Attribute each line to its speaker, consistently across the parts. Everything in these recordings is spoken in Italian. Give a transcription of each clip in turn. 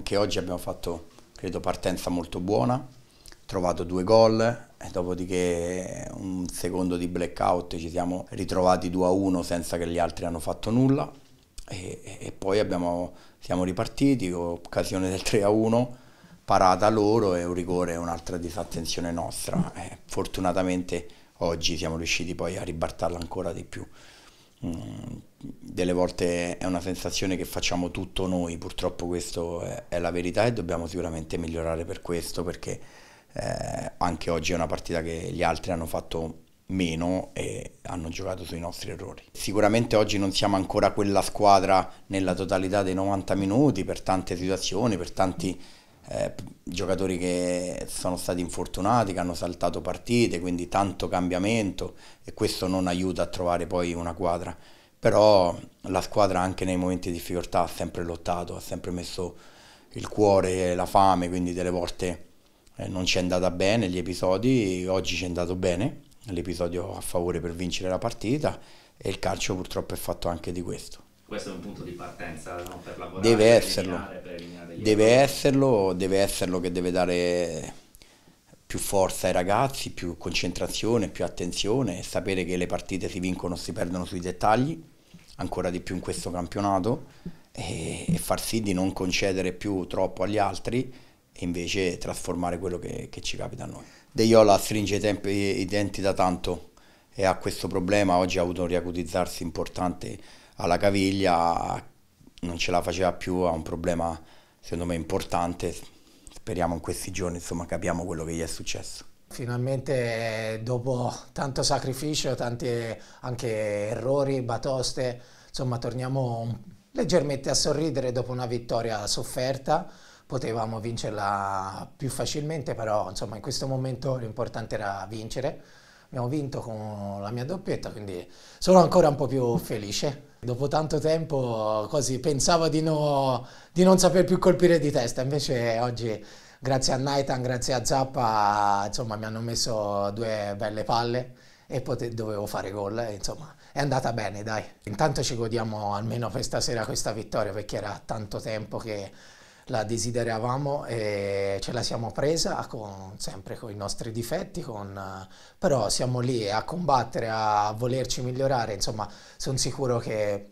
Speaker 1: Anche oggi abbiamo fatto, credo, partenza molto buona, trovato due gol, dopodiché un secondo di blackout ci siamo ritrovati 2-1 a senza che gli altri hanno fatto nulla e, e poi abbiamo, siamo ripartiti, occasione del 3-1, a parata loro e un rigore, un'altra disattenzione nostra. Eh, fortunatamente oggi siamo riusciti poi a ribartarla ancora di più. Mm, delle volte è una sensazione che facciamo tutto noi, purtroppo questa è, la verità e dobbiamo sicuramente migliorare per questo perché eh, anche oggi è una partita che gli altri hanno fatto meno e hanno giocato sui nostri errori. Sicuramente oggi non siamo ancora quella squadra nella totalità dei 90 minuti per tante situazioni, per tanti eh, giocatori che sono stati infortunati, che hanno saltato partite, quindi tanto cambiamento e questo non aiuta a trovare poi una quadra. Però la squadra anche nei momenti di difficoltà ha sempre lottato, ha sempre messo il cuore, la fame, quindi delle volte eh, non ci è andata bene gli episodi, oggi ci è andato bene l'episodio a favore per vincere la partita e il calcio purtroppo è fatto anche di questo.
Speaker 2: Questo è un punto di partenza no? per lavorare. Deve esserlo deve eh.
Speaker 1: esserlo, deve esserlo che deve dare più forza ai ragazzi, più concentrazione, più attenzione, sapere che le partite si vincono, o si perdono sui dettagli, ancora di più in questo campionato, e, e far sì di non concedere più troppo agli altri e invece trasformare quello che, che ci capita a noi. De Iola stringe i, tempi, i denti da tanto e ha questo problema, oggi ha avuto un riacutizzarsi importante alla caviglia, non ce la faceva più, ha un problema secondo me importante, speriamo in questi giorni insomma, capiamo quello che gli è successo.
Speaker 3: Finalmente eh, dopo tanto sacrificio, tanti anche errori, batoste, insomma torniamo leggermente a sorridere dopo una vittoria sofferta, potevamo vincerla più facilmente però insomma in questo momento l'importante era vincere abbiamo vinto con la mia doppietta, quindi sono ancora un po' più felice. Dopo tanto tempo quasi pensavo di, no, di non saper più colpire di testa, invece oggi grazie a Naitan, grazie a Zappa, insomma mi hanno messo due belle palle e dovevo fare gol, insomma è andata bene dai. Intanto ci godiamo almeno per stasera questa vittoria perché era tanto tempo che la desideravamo e ce la siamo presa con, sempre con i nostri difetti, con, però siamo lì a combattere, a volerci migliorare, insomma sono sicuro che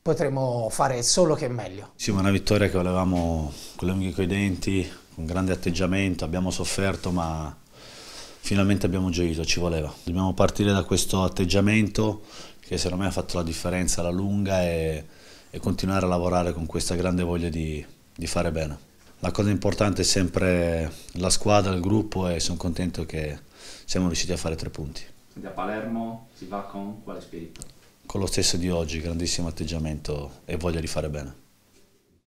Speaker 3: potremo fare solo che meglio.
Speaker 2: Sì, ma una vittoria che volevamo con le unghie coi denti, un grande atteggiamento, abbiamo sofferto ma finalmente abbiamo gioito, ci voleva. Dobbiamo partire da questo atteggiamento che secondo me ha fatto la differenza alla lunga e, e continuare a lavorare con questa grande voglia di, di fare bene. La cosa importante è sempre la squadra, il gruppo e sono contento che siamo riusciti a fare tre punti. Quindi a Palermo si va con quale spirito? Con lo stesso di oggi, grandissimo atteggiamento e voglia di fare bene.